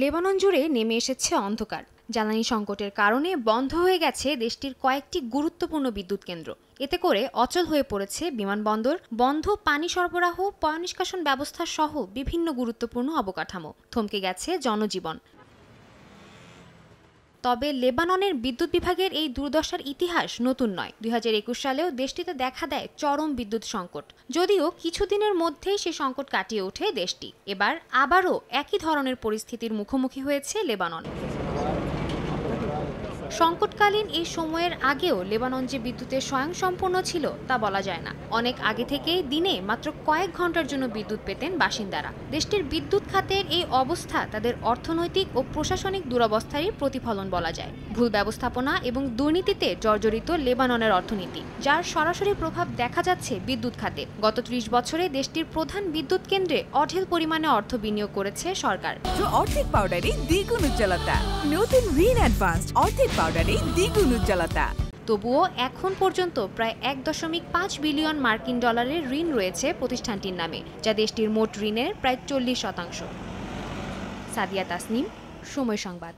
Lebanon জুড়ে নেমে এসেছে অন্ধকার জ্বালানি সংকটের কারণে বন্ধ হয়ে গেছে দেশটির কয়েকটি গুরুত্বপূর্ণ বিদ্যুৎ কেন্দ্র এতে করে অচল হয়ে পড়েছে বিমানবন্দর বন্ধ পানি সরবরাহ পয়নিষ্কাশন ব্যবস্থা সহ বিভিন্ন গুরুত্বপূর্ণ অবকাঠামো থমকে গেছে জনজীবন তবে লেবাননের বিদ্যুৎ বিভাগের এই দুর্দশার ইতিহাস নতুন নয় দুই সালেও দেশটিতে দেখা দেয় চরম বিদ্যুৎ সংকট যদিও কিছুদিনের মধ্যেই সে সংকট কাটিয়ে ওঠে দেশটি এবার আবারও একই ধরনের পরিস্থিতির মুখোমুখি হয়েছে লেবানন সংকটকালীন এই সময়ের আগেও লেবানন যে বিদ্যুতে স্বয়ংসম্পূর্ণ ছিল তা বলা যায় না অনেক আগে থেকেই দিনে মাত্র কয়েক ঘন্টার জন্য বিদ্যুৎ পেতেন বাসিন্দারা দেশটির বিদ্যুৎ খাতের এই অবস্থা তাদের অর্থনৈতিক ও প্রশাসনিক দুরবস্থারই প্রতিফলন বলা যায় ভুল ব্যবস্থাপনা এবং দুর্নীতিতে জর্জরিত লেবাননের অর্থনীতি যার সরাসরি প্রভাব দেখা যাচ্ছে বিদ্যুৎ খাতে গত ত্রিশ বছরে দেশটির প্রধান বিদ্যুৎ কেন্দ্রে অঢেল পরিমাণে অর্থ বিনিয়োগ করেছে সরকার অর্ধেক পাউডারই দ্বিগুণ উজ্জ্বলতা নতুন রিন অ্যাডভান্স অর্ধেক পাউডারেই দ্বিগুণ উজ্জ্বলতা তবুও এখন পর্যন্ত প্রায় এক দশমিক পাঁচ বিলিয়ন মার্কিন ডলারের ঋণ রয়েছে প্রতিষ্ঠানটির নামে যা দেশটির মোট ঋণের প্রায় চল্লিশ শতাংশ সাদিয়া তাসনিম সময় সংবাদ